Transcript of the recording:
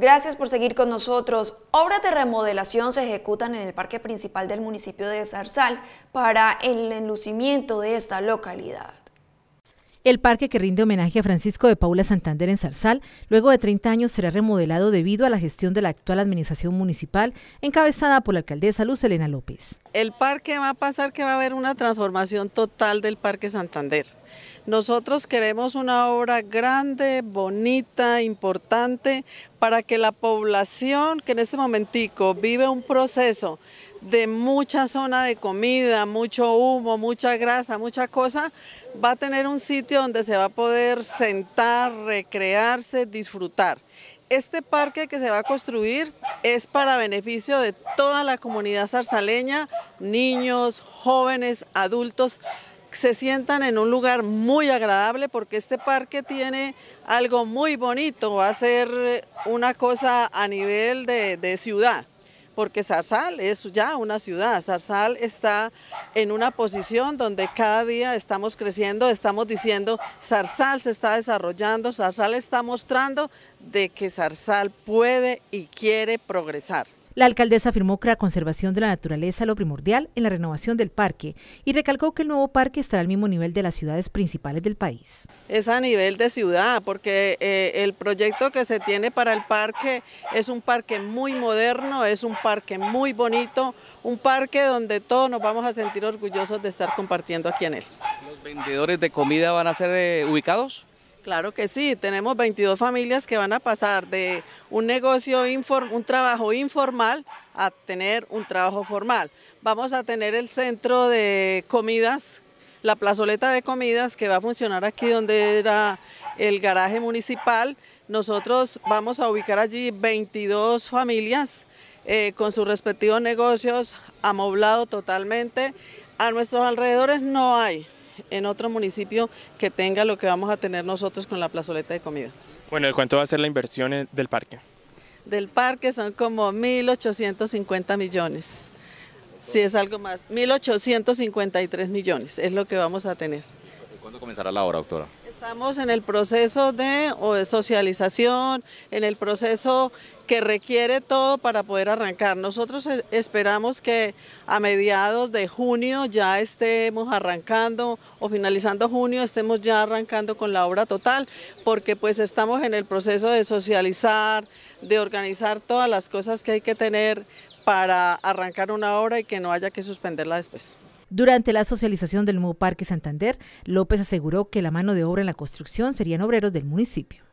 Gracias por seguir con nosotros. Obras de remodelación se ejecutan en el parque principal del municipio de Zarzal para el enlucimiento de esta localidad. El parque que rinde homenaje a Francisco de Paula Santander en Zarzal, luego de 30 años será remodelado debido a la gestión de la actual administración municipal encabezada por la alcaldesa Luz Elena López. El parque va a pasar que va a haber una transformación total del Parque Santander. Nosotros queremos una obra grande, bonita, importante, para que la población que en este momentico vive un proceso de mucha zona de comida, mucho humo, mucha grasa, mucha cosa, va a tener un sitio donde se va a poder sentar, recrearse, disfrutar. Este parque que se va a construir es para beneficio de toda la comunidad zarzaleña, niños, jóvenes, adultos, se sientan en un lugar muy agradable porque este parque tiene algo muy bonito, va a ser una cosa a nivel de, ciudad porque Zarzal es ya una ciudad, Zarzal está en una posición donde cada día estamos creciendo, estamos diciendo Zarzal se está desarrollando, Zarzal está mostrando de que Zarzal puede y quiere progresar. La alcaldesa afirmó que la conservación de la naturaleza es lo primordial en la renovación del parque y recalcó que el nuevo parque estará al mismo nivel de las ciudades principales del país. Es a nivel de ciudad, porque eh, el proyecto que se tiene para el parque es un parque muy moderno, es un parque muy bonito, un parque donde todos nos vamos a sentir orgullosos de estar compartiendo aquí en él. ¿Los vendedores de comida van a ser eh, ubicados? Claro que sí, tenemos 22 familias que van a pasar de un negocio, un trabajo informal a tener un trabajo formal. Vamos a tener el centro de comidas, la plazoleta de comidas que va a funcionar aquí donde era el garaje municipal. Nosotros vamos a ubicar allí 22 familias eh, con sus respectivos negocios, amoblado totalmente. A nuestros alrededores no hay en otro municipio que tenga lo que vamos a tener nosotros con la plazoleta de comidas. Bueno, cuánto va a ser la inversión del parque? Del parque son como 1.850 millones, si es algo más, 1.853 millones es lo que vamos a tener. ¿Cuándo comenzará la obra, doctora? Estamos en el proceso de, socialización, en el proceso que requiere todo para poder arrancar. Nosotros eh, esperamos que a mediados de junio ya estemos arrancando o finalizando junio estemos ya arrancando con la obra total, porque pues estamos en el proceso de socializar, de organizar todas las cosas que hay que tener para arrancar una obra y que no haya que suspenderla después. Durante la socialización del nuevo Parque Santander, López aseguró que la mano de obra en la construcción serían obreros del municipio.